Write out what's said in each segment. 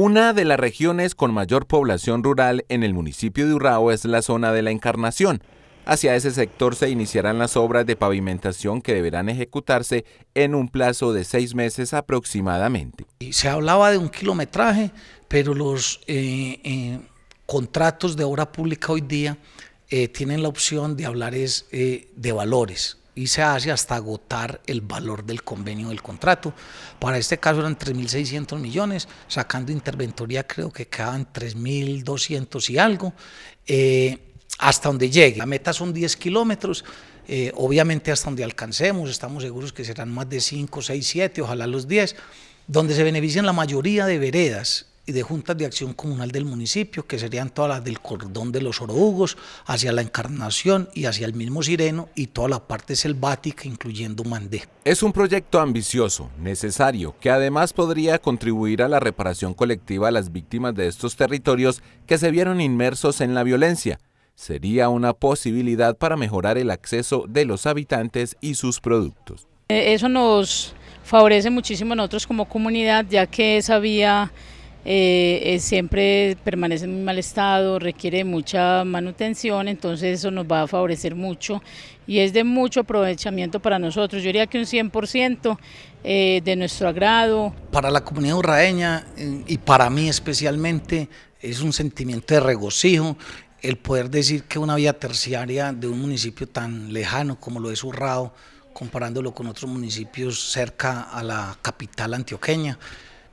Una de las regiones con mayor población rural en el municipio de Urrao es la zona de la Encarnación. Hacia ese sector se iniciarán las obras de pavimentación que deberán ejecutarse en un plazo de seis meses aproximadamente. Se hablaba de un kilometraje, pero los eh, eh, contratos de obra pública hoy día eh, tienen la opción de hablar es, de valores y se hace hasta agotar el valor del convenio del contrato. Para este caso eran 3.600 millones, sacando interventoría creo que quedaban 3.200 y algo, eh, hasta donde llegue. La meta son 10 kilómetros, eh, obviamente hasta donde alcancemos, estamos seguros que serán más de 5, 6, 7, ojalá los 10, donde se benefician la mayoría de veredas y de juntas de acción comunal del municipio, que serían todas las del cordón de los Orohugos... hacia la Encarnación y hacia el mismo Sireno y toda la parte selvática, incluyendo Mandé. Es un proyecto ambicioso, necesario, que además podría contribuir a la reparación colectiva a las víctimas de estos territorios que se vieron inmersos en la violencia. Sería una posibilidad para mejorar el acceso de los habitantes y sus productos. Eh, eso nos favorece muchísimo a nosotros como comunidad, ya que esa vía eh, eh, siempre permanece en mal estado, requiere mucha manutención, entonces eso nos va a favorecer mucho y es de mucho aprovechamiento para nosotros. Yo diría que un 100% eh, de nuestro agrado. Para la comunidad urraeña eh, y para mí especialmente es un sentimiento de regocijo el poder decir que una vía terciaria de un municipio tan lejano como lo es Urrao, comparándolo con otros municipios cerca a la capital antioqueña,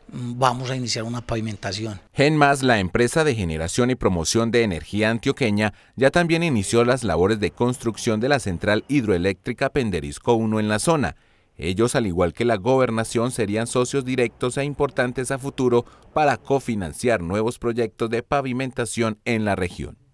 vamos a iniciar una pavimentación. Genmas, la empresa de generación y promoción de energía antioqueña, ya también inició las labores de construcción de la central hidroeléctrica Penderisco 1 en la zona. Ellos, al igual que la gobernación, serían socios directos e importantes a futuro para cofinanciar nuevos proyectos de pavimentación en la región.